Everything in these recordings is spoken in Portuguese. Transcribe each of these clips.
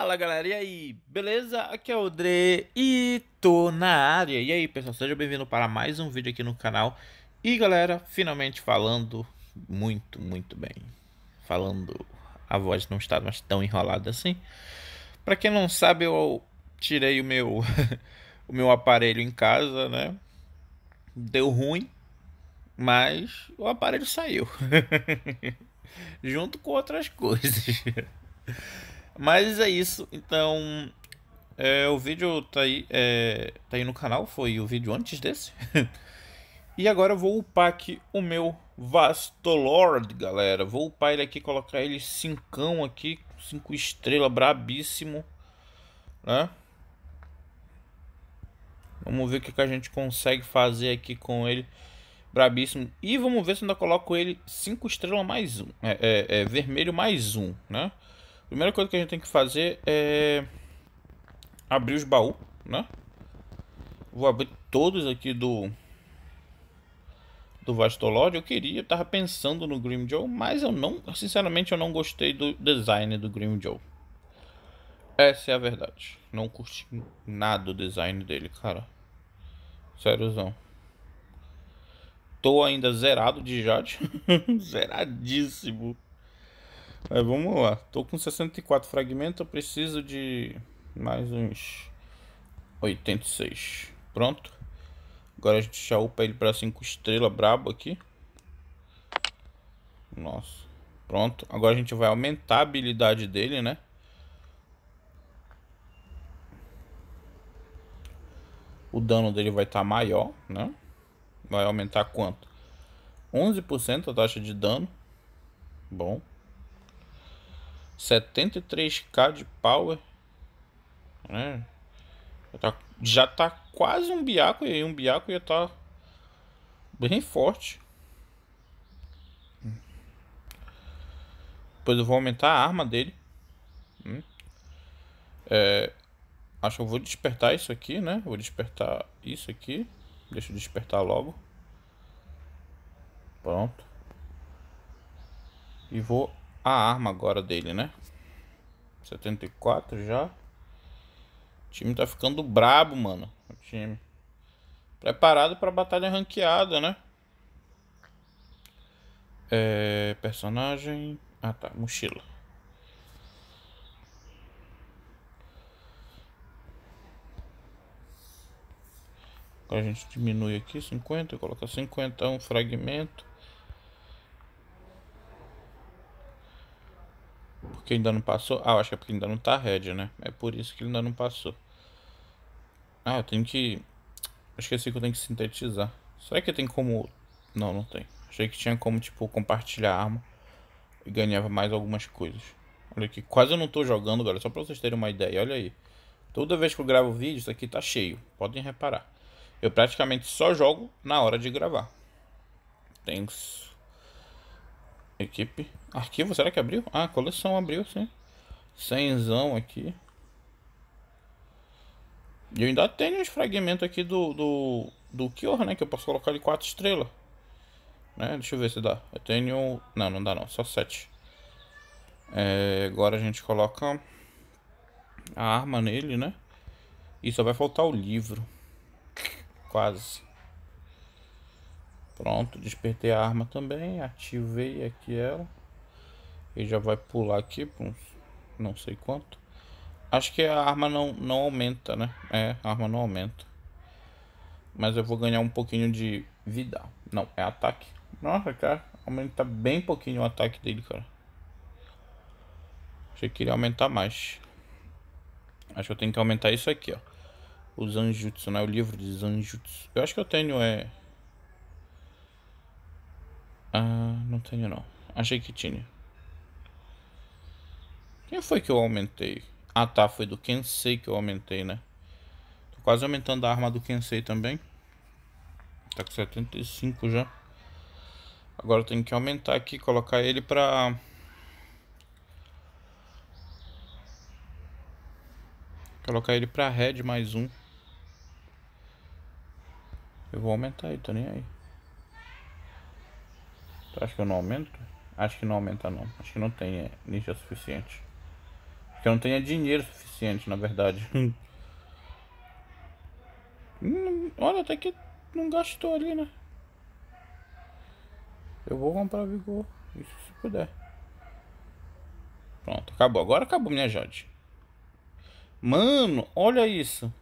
Fala galera, e aí? Beleza? Aqui é o Dre e tô na área. E aí pessoal, seja bem-vindo para mais um vídeo aqui no canal. E galera, finalmente falando muito, muito bem. Falando, a voz não está mais tão enrolada assim. Para quem não sabe, eu tirei o meu, o meu aparelho em casa, né? Deu ruim, mas o aparelho saiu. Junto com outras coisas. Mas é isso, então é, o vídeo tá aí, é, tá aí no canal, foi o vídeo antes desse. e agora eu vou upar aqui o meu Vastolord, galera. Vou upar ele aqui, colocar ele cincão aqui, cinco estrelas, brabíssimo, né? Vamos ver o que, que a gente consegue fazer aqui com ele, brabíssimo. E vamos ver se ainda coloco ele cinco estrelas mais um, é, é, é vermelho mais um, né? Primeira coisa que a gente tem que fazer é abrir os baús, né? Vou abrir todos aqui do do Vastolod. Eu queria, eu tava pensando no Grimjoe, mas eu não, sinceramente, eu não gostei do design do Grimjoe. Essa é a verdade. Não curti nada o design dele, cara. Sériozão. Tô ainda zerado de Jade. Zeradíssimo. Mas vamos lá. Tô com 64 fragmentos, eu preciso de mais uns 86. Pronto. Agora a gente upa ele para 5 estrelas, brabo aqui. Nossa. Pronto. Agora a gente vai aumentar a habilidade dele, né? O dano dele vai estar tá maior, né? Vai aumentar quanto? 11% a taxa de dano. Bom. 73k de power. Né? Já, tá, já tá quase um biaco e um biaco ia tá bem forte. Depois eu vou aumentar a arma dele. Hum. É, acho que eu vou despertar isso aqui, né? Vou despertar isso aqui. Deixa eu despertar logo. Pronto. E vou a arma agora dele, né? 74 já. O time tá ficando brabo, mano. O time. Preparado pra batalha ranqueada, né? É, personagem. Ah tá, mochila. Agora a gente diminui aqui 50, coloca 50, um fragmento. porque ainda não passou? Ah, acho que é porque ainda não tá red, né? É por isso que ainda não passou. Ah, eu tenho que... Eu esqueci que eu tenho que sintetizar. Será que tem como... Não, não tem. Achei que tinha como, tipo, compartilhar arma. E ganhava mais algumas coisas. Olha aqui, quase eu não tô jogando, galera. Só pra vocês terem uma ideia, olha aí. Toda vez que eu gravo vídeo, isso aqui tá cheio. Podem reparar. Eu praticamente só jogo na hora de gravar. Thanks. Equipe. Arquivo, será que abriu? Ah, coleção abriu, sim. Cenzão aqui. E eu ainda tenho uns fragmentos aqui do, do, do Kior, né? Que eu posso colocar de 4 estrelas. Né? Deixa eu ver se dá. Eu tenho... Não, não dá não. Só 7. É, agora a gente coloca a arma nele, né? E só vai faltar o livro. Quase. Pronto, despertei a arma também, ativei aqui ela. E já vai pular aqui por uns não sei quanto. Acho que a arma não, não aumenta, né? É, a arma não aumenta. Mas eu vou ganhar um pouquinho de vida. Não, é ataque. Nossa, cara, aumenta bem pouquinho o ataque dele, cara. Achei que iria aumentar mais. Acho que eu tenho que aumentar isso aqui, ó. O Zanjutsu, né? O livro de Zanjutsu. Eu acho que eu tenho, é... não tenho não. Achei que tinha. Quem foi que eu aumentei? Ah tá, foi do Kensei que eu aumentei, né? Tô quase aumentando a arma do Kensei também. Tá com 75 já. Agora eu tenho que aumentar aqui, colocar ele pra... Colocar ele pra red mais um. Eu vou aumentar aí tô nem aí. Acho que eu não aumento. Acho que não aumenta não. Acho que não tem é, ninja suficiente. Acho que eu não tenho dinheiro suficiente, na verdade. Hum. Hum, olha, até que não gastou ali, né? Eu vou comprar vigor. Isso se puder. Pronto, acabou. Agora acabou minha Jade. Mano, olha isso.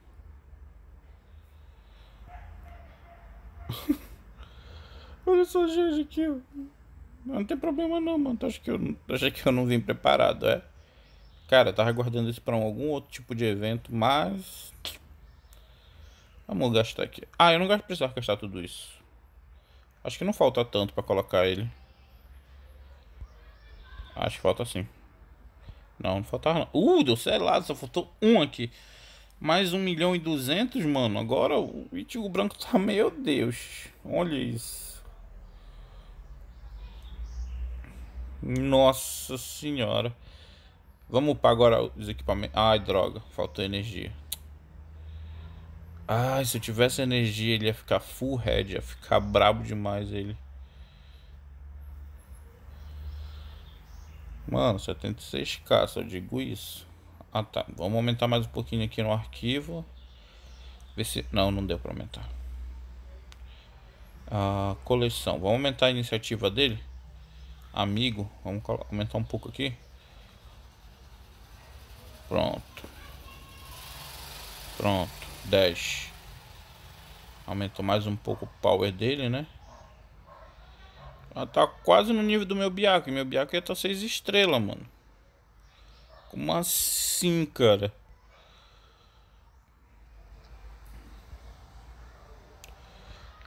Olha só, gente, aqui. Não tem problema não, mano. Tu acha que eu, acha que eu não vim preparado, é? Cara, eu tava guardando isso pra algum outro tipo de evento, mas... Vamos gastar aqui. Ah, eu não precisava precisar gastar tudo isso. Acho que não falta tanto pra colocar ele. Acho que falta sim. Não, não faltava não. Uh, deu selado, só faltou um aqui. Mais um milhão e duzentos, mano. Agora o Itigo Branco tá... Meu Deus. Olha isso. Nossa senhora. Vamos upar agora os equipamentos. Ai, droga. Faltou energia. Ai, se eu tivesse energia, ele ia ficar full head. Ia ficar brabo demais ele. Mano, 76k, só digo isso. Ah, tá. Vamos aumentar mais um pouquinho aqui no arquivo. Ver se... Não, não deu pra aumentar. Ah, coleção. Vamos aumentar a iniciativa dele? amigo. Vamos aumentar um pouco aqui. Pronto. Pronto. 10. Aumentou mais um pouco o power dele, né? Ela tá quase no nível do meu Biaco. Meu Biaco ia tá 6 estrelas, mano. Como assim, cara?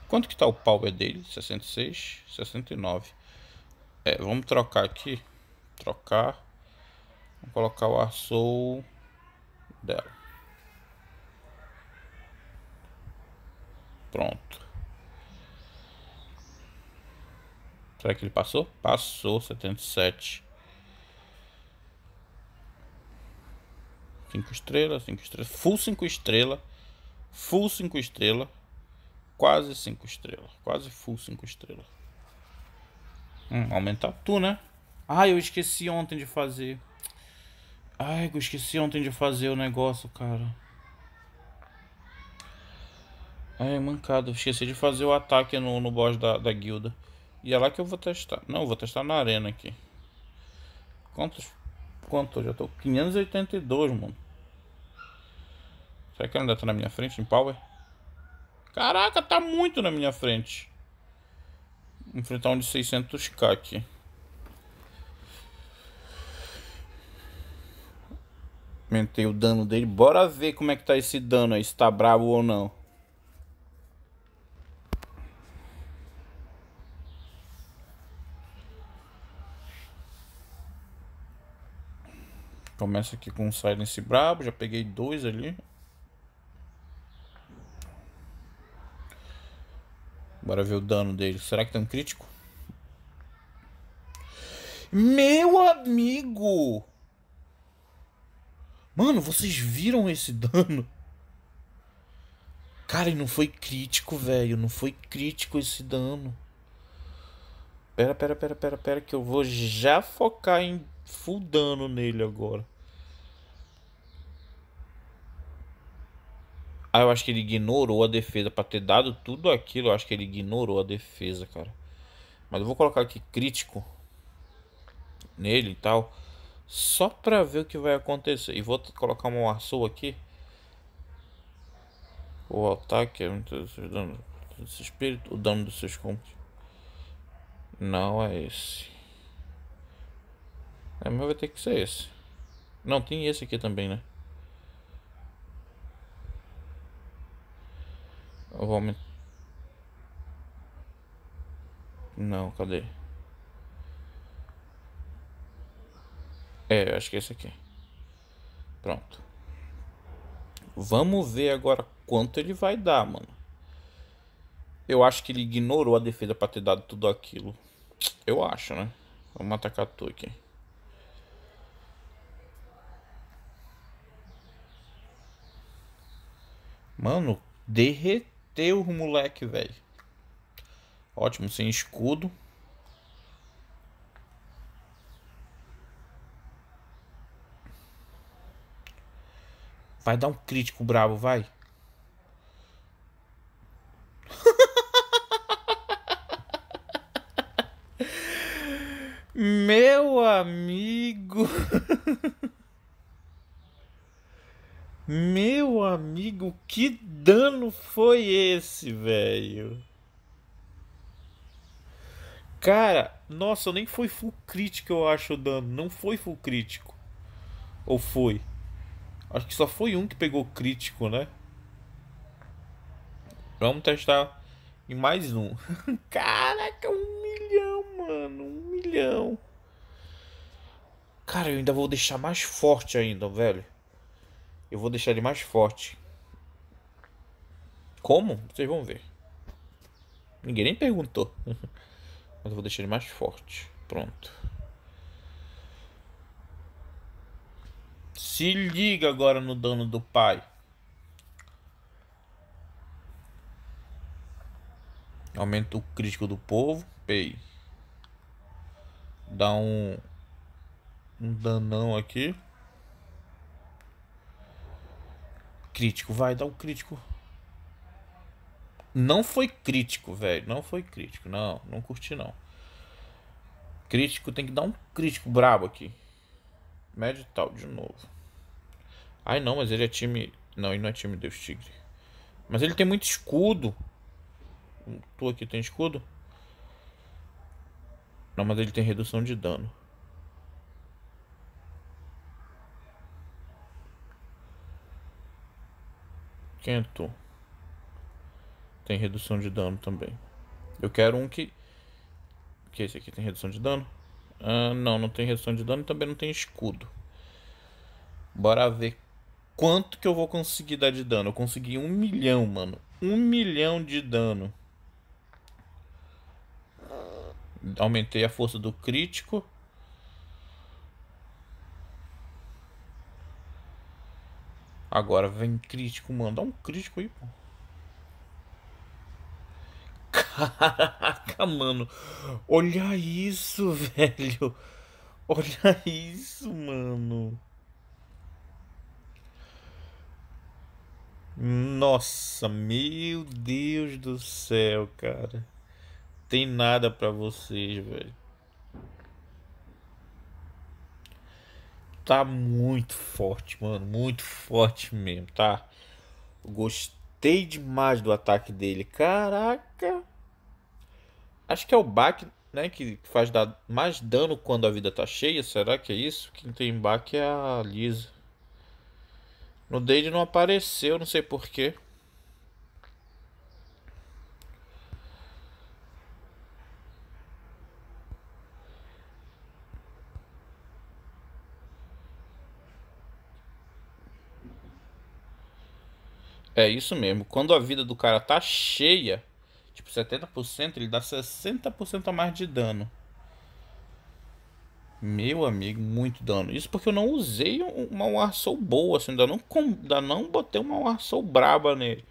Quanto que tá o power dele? 66, 69. É, vamos trocar aqui. Trocar. Vou colocar o arçou dela. Pronto. Será que ele passou? Passou, 77. 5 estrelas, 5 estrelas. Full 5 estrelas. Full 5 estrelas. Quase 5 estrelas. Quase full 5 estrelas. Hum, aumentar tu, né? Ai, eu esqueci ontem de fazer. Ai, eu esqueci ontem de fazer o negócio, cara. Ai, mancado Esqueci de fazer o ataque no, no boss da, da guilda. E é lá que eu vou testar. Não, vou testar na arena aqui. Quantos? Quanto? já tô 582, mano. Será que ela ainda tá na minha frente em power? Caraca, tá muito na minha frente. Enfrentar um de 600k aqui. Aumentei o dano dele. Bora ver como é que tá esse dano aí, se tá bravo ou não. Começa aqui com um silence brabo, já peguei dois ali. Bora ver o dano dele. Será que tem um crítico? Meu amigo! Mano, vocês viram esse dano? Cara, e não foi crítico, velho. Não foi crítico esse dano. Pera, pera, pera, pera, pera. Que eu vou já focar em full dano nele agora. Ah, eu acho que ele ignorou a defesa. Pra ter dado tudo aquilo, eu acho que ele ignorou a defesa, cara. Mas eu vou colocar aqui crítico nele e tal. Só pra ver o que vai acontecer. E vou colocar uma Warsaw aqui. O ataque é muito espírito. O dano dos seus combos. Não é esse. É, mas vai ter que ser esse. Não, tem esse aqui também, né? vou aumentar. Não, cadê? É, acho que é esse aqui. Pronto. Vamos ver agora quanto ele vai dar, mano. Eu acho que ele ignorou a defesa pra ter dado tudo aquilo. Eu acho, né? Vamos atacar tu aqui. Mano, derreteu teu moleque, velho. Ótimo, sem escudo. Vai dar um crítico brabo, vai. Meu amigo. Meu amigo, que dano foi esse, velho? Cara, nossa, nem foi full crítico, eu acho, o dano. Não foi full crítico. Ou foi? Acho que só foi um que pegou crítico, né? Vamos testar em mais um. Caraca, um milhão, mano. Um milhão. Cara, eu ainda vou deixar mais forte ainda, velho. Eu vou deixar ele mais forte. Como? Vocês vão ver. Ninguém nem perguntou. Mas eu vou deixar ele mais forte. Pronto. Se liga agora no dano do pai. Aumenta o crítico do povo. Pei. Dá um, um danão aqui. Crítico, vai, dá um crítico. Não foi crítico, velho. Não foi crítico. Não, não curti não. Crítico tem que dar um crítico brabo aqui. Médio tal, de novo. Ai não, mas ele é time. Não, ele não é time Deus Tigre. Mas ele tem muito escudo. Tu aqui tem escudo? Não, mas ele tem redução de dano. Quento tem redução de dano também. Eu quero um que... Que esse aqui tem redução de dano? Ah, não, não tem redução de dano e também não tem escudo. Bora ver quanto que eu vou conseguir dar de dano. Eu consegui um milhão, mano. Um milhão de dano. Aumentei a força do crítico. Agora vem crítico, mandar um crítico aí, pô. Caraca, mano. Olha isso, velho. Olha isso, mano. Nossa, meu Deus do céu, cara. Tem nada para vocês, velho. tá muito forte, mano. Muito forte mesmo, tá? Gostei demais do ataque dele. Caraca. Acho que é o back, né? Que faz dar mais dano quando a vida tá cheia. Será que é isso? Quem tem back é a Lisa. No Dade não apareceu, não sei porquê. É isso mesmo. Quando a vida do cara tá cheia, tipo 70%, ele dá 60% a mais de dano. Meu amigo, muito dano. Isso porque eu não usei uma War boa, assim, ainda não, ainda não botei uma War braba nele.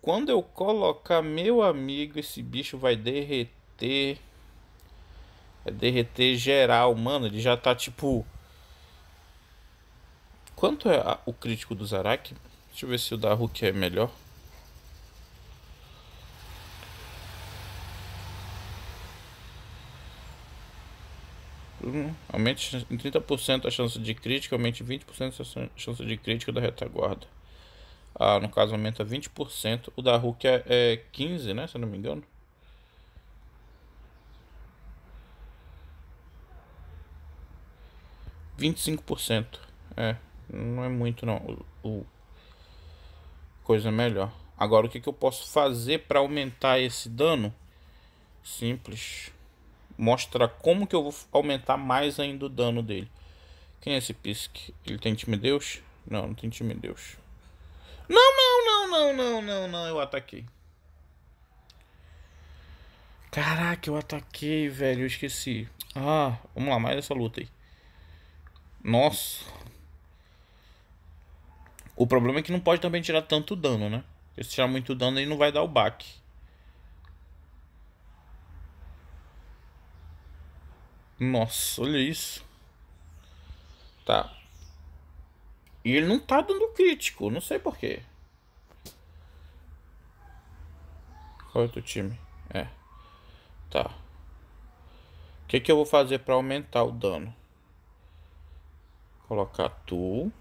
Quando eu colocar, meu amigo, esse bicho vai derreter. Vai derreter geral, mano. Ele já tá tipo. Quanto é o crítico do Zarak? Deixa eu ver se o da Hulk é melhor. aumente em 30% a chance de crítica, aumente 20% a chance de crítica da retaguarda. Ah, no caso aumenta 20%. O da Hulk é, é 15, né? Se eu não me engano. Vinte e cinco por cento. É, não é muito não. o coisa melhor. Agora, o que, que eu posso fazer para aumentar esse dano? Simples. Mostra como que eu vou aumentar mais ainda o dano dele. Quem é esse Pisque? Ele tem time Deus? Não, não tem time Deus. Não, não, não, não, não, não, não, eu ataquei. Caraca, eu ataquei, velho, eu esqueci. Ah, vamos lá, mais essa luta aí. Nossa, o problema é que não pode também tirar tanto dano, né? Porque se tirar muito dano, ele não vai dar o back. Nossa, olha isso. Tá. E ele não tá dando crítico, não sei porquê. Qual é o teu time? É. Tá. O que, que eu vou fazer para aumentar o dano? Colocar tu.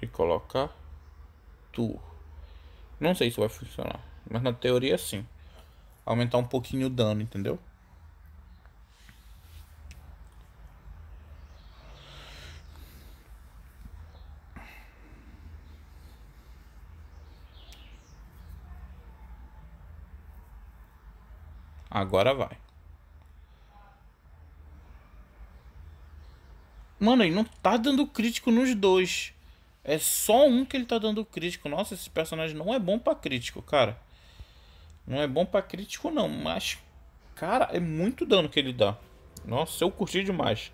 e coloca tu. Não sei se vai funcionar, mas na teoria sim. Aumentar um pouquinho o dano, entendeu? Agora vai. Mano, ele não tá dando crítico nos dois. É só um que ele tá dando crítico. Nossa, esse personagem não é bom para crítico, cara. Não é bom para crítico, não. Mas, cara, é muito dano que ele dá. Nossa, eu curti demais.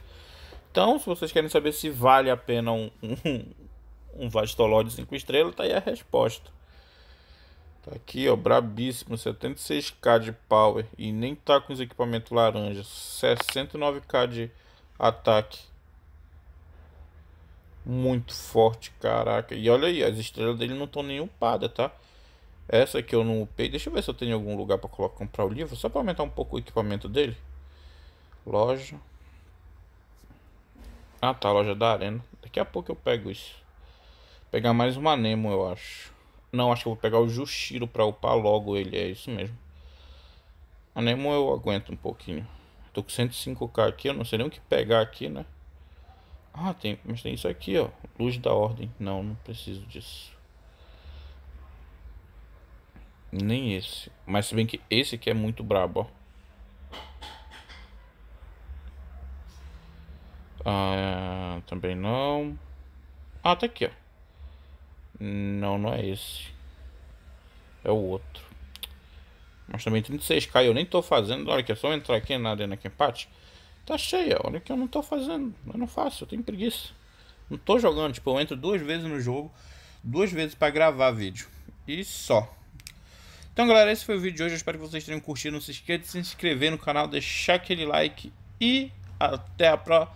Então, se vocês querem saber se vale a pena um, um, um Vastoló de 5 estrelas, tá aí a resposta. Tá aqui, ó, brabíssimo, 76k de power e nem tá com os equipamentos laranja, 69k de ataque muito forte, caraca. E olha aí, as estrelas dele não estão nem upadas, tá? Essa aqui eu não upei. Deixa eu ver se eu tenho algum lugar para colocar, comprar o livro. Só para aumentar um pouco o equipamento dele. Loja. Ah, tá. Loja da Arena. Daqui a pouco eu pego isso. pegar mais uma Nemo, eu acho. Não, acho que eu vou pegar o Jushiro para upar logo ele. É isso mesmo. A Nemo eu aguento um pouquinho. Tô com 105k aqui. Eu não sei nem o que pegar aqui, né? Ah, tem, mas tem isso aqui, ó. Luz da ordem. Não, não preciso disso. Nem esse. Mas se bem que esse aqui é muito brabo, ó. Ah, também não. Ah, tá aqui, ó. Não, não é esse. É o outro. Mas também 36k eu nem tô fazendo. Olha que é só entrar aqui na Arena Kempate. Tá cheia, olha que eu não tô fazendo. Eu não faço, eu tenho preguiça. Não tô jogando, tipo, eu entro duas vezes no jogo, duas vezes para gravar vídeo. E só. Então, galera, esse foi o vídeo de hoje. Eu espero que vocês tenham curtido. Não se esqueça de se inscrever no canal, deixar aquele like e até a próxima.